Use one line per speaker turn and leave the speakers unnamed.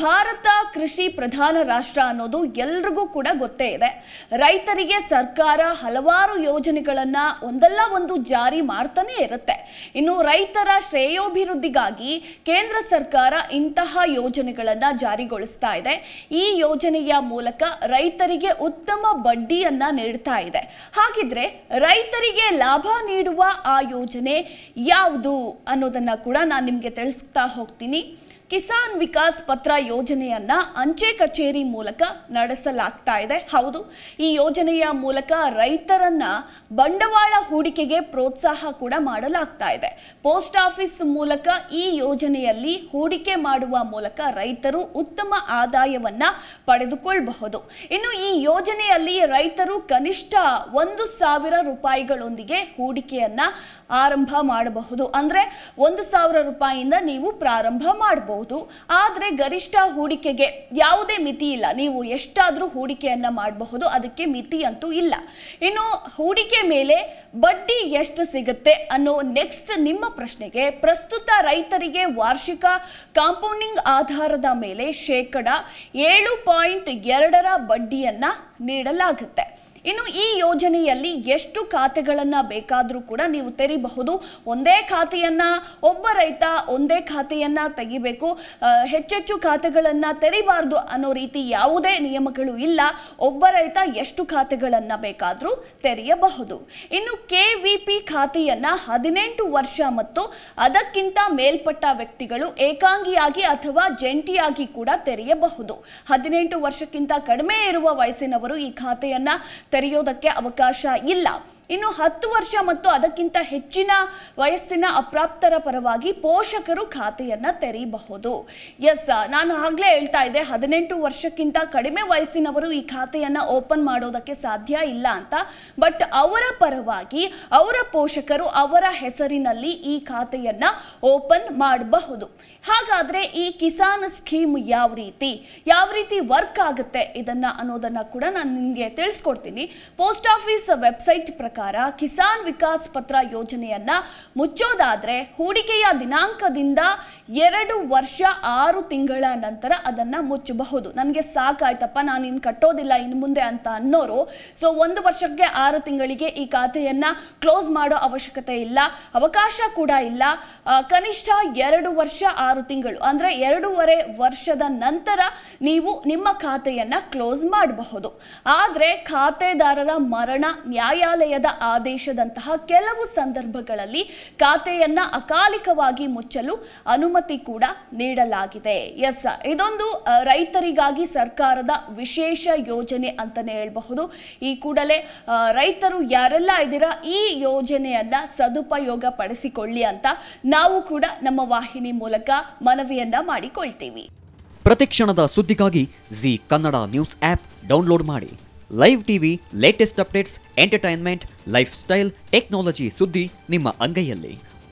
ಭಾರತ ಕೃಷಿ ಪ್ರಧಾನ ರಾಷ್ಟ್ರ ಅನ್ನೋದು ಎಲ್ರಿಗೂ ಕೂಡ ಗೊತ್ತೇ ಇದೆ ರೈತರಿಗೆ ಸರ್ಕಾರ ಹಲವಾರು ಯೋಜನೆಗಳನ್ನ ಒಂದಲ್ಲ ಒಂದು ಜಾರಿ ಮಾಡ್ತಾನೆ ಇರುತ್ತೆ ಇನ್ನು ರೈತರ ಶ್ರೇಯೋಭಿವೃದ್ಧಿಗಾಗಿ ಕೇಂದ್ರ ಸರ್ಕಾರ ಇಂತಹ ಯೋಜನೆಗಳನ್ನ ಜಾರಿಗೊಳಿಸ್ತಾ ಇದೆ ಈ ಯೋಜನೆಯ ಮೂಲಕ ರೈತರಿಗೆ ಉತ್ತಮ ಬಡ್ಡಿಯನ್ನ ನೀಡ್ತಾ ಇದೆ ಹಾಗಿದ್ರೆ ರೈತರಿಗೆ ಲಾಭ ನೀಡುವ ಆ ಯೋಜನೆ ಯಾವುದು ಅನ್ನೋದನ್ನ ಕೂಡ ನಾನು ನಿಮಗೆ ತಿಳಿಸ್ತಾ ಹೋಗ್ತೀನಿ ಕಿಸಾನ್ ವಿಕಾಸ್ ಪತ್ರ ಯೋಜನೆಯನ್ನ ಅಂಚೆ ಕಚೇರಿ ಮೂಲಕ ನಡೆಸಲಾಗ್ತಾ ಇದೆ ಹೌದು ಈ ಯೋಜನೆಯ ಮೂಲಕ ರೈತರನ್ನ ಬಂಡವಾಳ ಹೂಡಿಕೆಗೆ ಪ್ರೋತ್ಸಾಹ ಕೂಡ ಮಾಡಲಾಗ್ತಾ ಇದೆ ಪೋಸ್ಟ್ ಆಫೀಸ್ ಮೂಲಕ ಈ ಯೋಜನೆಯಲ್ಲಿ ಹೂಡಿಕೆ ಮಾಡುವ ಮೂಲಕ ರೈತರು ಉತ್ತಮ ಆದಾಯವನ್ನ ಪಡೆದುಕೊಳ್ಳಬಹುದು ಇನ್ನು ಈ ಯೋಜನೆಯಲ್ಲಿ ರೈತರು ಕನಿಷ್ಠ ಒಂದು ಸಾವಿರ ರೂಪಾಯಿಗಳೊಂದಿಗೆ ಹೂಡಿಕೆಯನ್ನ ಆರಂಭ ಮಾಡಬಹುದು ಅಂದ್ರೆ ಒಂದು ಸಾವಿರ ರೂಪಾಯಿಯಿಂದ ನೀವು ಪ್ರಾರಂಭ ಮಾಡಬಹುದು ಮಾಡಬಹುದು ಆದರೆ ಗರಿಷ್ಠ ಹೂಡಿಕೆಗೆ ಯಾವುದೇ ಮಿತಿ ಇಲ್ಲ ನೀವು ಎಷ್ಟಾದರೂ ಹೂಡಿಕೆಯನ್ನು ಮಾಡಬಹುದು ಅದಕ್ಕೆ ಮಿತಿ ಅಂತೂ ಇಲ್ಲ ಇನ್ನು ಹೂಡಿಕೆ ಮೇಲೆ ಬಡ್ಡಿ ಎಷ್ಟು ಸಿಗುತ್ತೆ ಅನ್ನೋ ನೆಕ್ಸ್ಟ್ ನಿಮ್ಮ ಪ್ರಶ್ನೆಗೆ ಪ್ರಸ್ತುತ ರೈತರಿಗೆ ವಾರ್ಷಿಕ ಕಾಂಪೌಂಡಿಂಗ್ ಆಧಾರದ ಮೇಲೆ ಶೇಕಡ ಏಳು ಪಾಯಿಂಟ್ ಎರಡರ ಬಡ್ಡಿಯನ್ನು ನೀಡಲಾಗುತ್ತೆ ಇನ್ನು ಈ ಯೋಜನೆಯಲ್ಲಿ ಎಷ್ಟು ಖಾತೆಗಳನ್ನು ಬೇಕಾದರೂ ಕೂಡ ನೀವು ತೆರೀಬಹುದು ಒಂದೇ ಖಾತೆಯನ್ನು ಒಬ್ಬ ರೈತ ಒಂದೇ ಖಾತೆಯನ್ನು ತೆಗಿಬೇಕು ಹೆಚ್ಚೆಚ್ಚು ಖಾತೆಗಳನ್ನು ತೆರೀಬಾರ್ದು ಅನ್ನೋ ರೀತಿ ಯಾವುದೇ ನಿಯಮಗಳು ಇಲ್ಲ ಒಬ್ಬ ರೈತ ಎಷ್ಟು ಖಾತೆಗಳನ್ನು ಬೇಕಾದರೂ ತೆರೆಯಬಹುದು ಇನ್ನು ಕೆ ವಿ ಪಿ ಖಾತೆಯನ್ನು ಹದಿನೆಂಟು ವರ್ಷ ಮತ್ತು ಅದಕ್ಕಿಂತ ಮೇಲ್ಪಟ್ಟ ವ್ಯಕ್ತಿಗಳು ಏಕಾಂಗಿಯಾಗಿ ಅಥವಾ ಜಂಟಿಯಾಗಿ ಕೂಡ ತೆರೆಯಬಹುದು ಹದಿನೆಂಟು ವರ್ಷಕ್ಕಿಂತ ಕಡಿಮೆ ಇರುವ ವಯಸ್ಸಿನವರು ಈ ಖಾತೆಯನ್ನು ತೆರೆಯೋದಕ್ಕೆ ಅವಕಾಶ ಇಲ್ಲ ಇನ್ನು ಹತ್ತು ವರ್ಷ ಮತ್ತು ಅದಕ್ಕಿಂತ ಹೆಚ್ಚಿನ ವಯಸ್ಸಿನ ಅಪ್ರಾಪ್ತರ ಪರವಾಗಿ ಪೋಷಕರು ಖಾತೆಯನ್ನ ತೆರೆಯಬಹುದು ಎಸ್ ನಾನು ಆಗ್ಲೇ ಹೇಳ್ತಾ ಇದ್ದೆ ಹದಿನೆಂಟು ವರ್ಷಕ್ಕಿಂತ ಕಡಿಮೆ ವಯಸ್ಸಿನವರು ಈ ಖಾತೆಯನ್ನ ಓಪನ್ ಮಾಡೋದಕ್ಕೆ ಸಾಧ್ಯ ಇಲ್ಲ ಅಂತ ಬಟ್ ಅವರ ಪರವಾಗಿ ಅವರ ಪೋಷಕರು ಅವರ ಹೆಸರಿನಲ್ಲಿ ಈ ಖಾತೆಯನ್ನ ಓಪನ್ ಮಾಡಬಹುದು ಹಾಗಾದ್ರೆ ಈ ಕಿಸಾನ್ ಸ್ಕೀಮ್ ಯಾವ ರೀತಿ ಯಾವ ರೀತಿ ವರ್ಕ್ ಆಗುತ್ತೆ ಇದನ್ನ ಅನ್ನೋದನ್ನ ಕೂಡ ನಾನು ನಿಮಗೆ ತಿಳಿಸ್ಕೊಡ್ತೀನಿ ಪೋಸ್ಟ್ ಆಫೀಸ್ ವೆಬ್ಸೈಟ್ ಪ್ರಕಾರ ಪ್ರಕಾರ ಕಿಸಾನ್ ವಿಕಾಸ್ ಪತ್ರ ಯೋಜನೆಯನ್ನ ಮುಚ್ಚೋದಾದ್ರೆ ಹೂಡಿಕೆಯ ದಿನಾಂಕದಿಂದ ಎರಡು ವರ್ಷ ಆರು ತಿಂಗಳ ನಂತರ ಅದನ್ನ ಮುಚ್ಚಬಹುದು ನನಗೆ ಸಾಕಾಯ್ತಪ್ಪ ನಾನು ಇನ್ನು ಕಟ್ಟೋದಿಲ್ಲ ಇನ್ನು ಮುಂದೆ ಅಂತ ಅನ್ನೋರು ಸೊ ಒಂದು ವರ್ಷಕ್ಕೆ ಆರು ತಿಂಗಳಿಗೆ ಈ ಖಾತೆಯನ್ನ ಕ್ಲೋಸ್ ಮಾಡೋ ಅವಶ್ಯಕತೆ ಇಲ್ಲ ಅವಕಾಶ ಕೂಡ ಇಲ್ಲ ಕನಿಷ್ಠ ಎರಡು ವರ್ಷ ಆರು ತಿಂಗಳು ಅಂದರೆ ಎರಡೂವರೆ ವರ್ಷದ ನಂತರ ನೀವು ನಿಮ್ಮ ಖಾತೆಯನ್ನು ಕ್ಲೋಸ್ ಮಾಡಬಹುದು ಆದರೆ ಖಾತೆದಾರರ ಮರಣ ನ್ಯಾಯಾಲಯದ ಆದೇಶದಂತಹ ಕೆಲವು ಸಂದರ್ಭಗಳಲ್ಲಿ ಖಾತೆಯನ್ನು ಅಕಾಲಿಕವಾಗಿ ಮುಚ್ಚಲು ಅನುಮತಿ ಕೂಡ ನೀಡಲಾಗಿದೆ ಎಸ್ ಇದೊಂದು ರೈತರಿಗಾಗಿ ಸರ್ಕಾರದ ವಿಶೇಷ ಯೋಜನೆ ಅಂತಲೇ ಹೇಳಬಹುದು ಈ ಕೂಡಲೇ ರೈತರು ಯಾರೆಲ್ಲ ಇದ್ದೀರಾ ಈ ಯೋಜನೆಯನ್ನ ಸದುಪಯೋಗ ಪಡಿಸಿಕೊಳ್ಳಿ ಅಂತ ನಾವು ಕೂಡ ನಮ್ಮ ವಾಹಿನಿ ಮೂಲಕ ಮನವಿಯನ್ನ ಮಾಡಿಕೊಳ್ತೀವಿ ಪ್ರತಿಕ್ಷಣದ ಸುದ್ದಿಗಾಗಿ Zee Kannada news app download ಮಾಡಿ live TV latest updates entertainment lifestyle technology ಸುದ್ದಿ ನಿಮ್ಮ ಅಂಗೈಯಲ್ಲಿ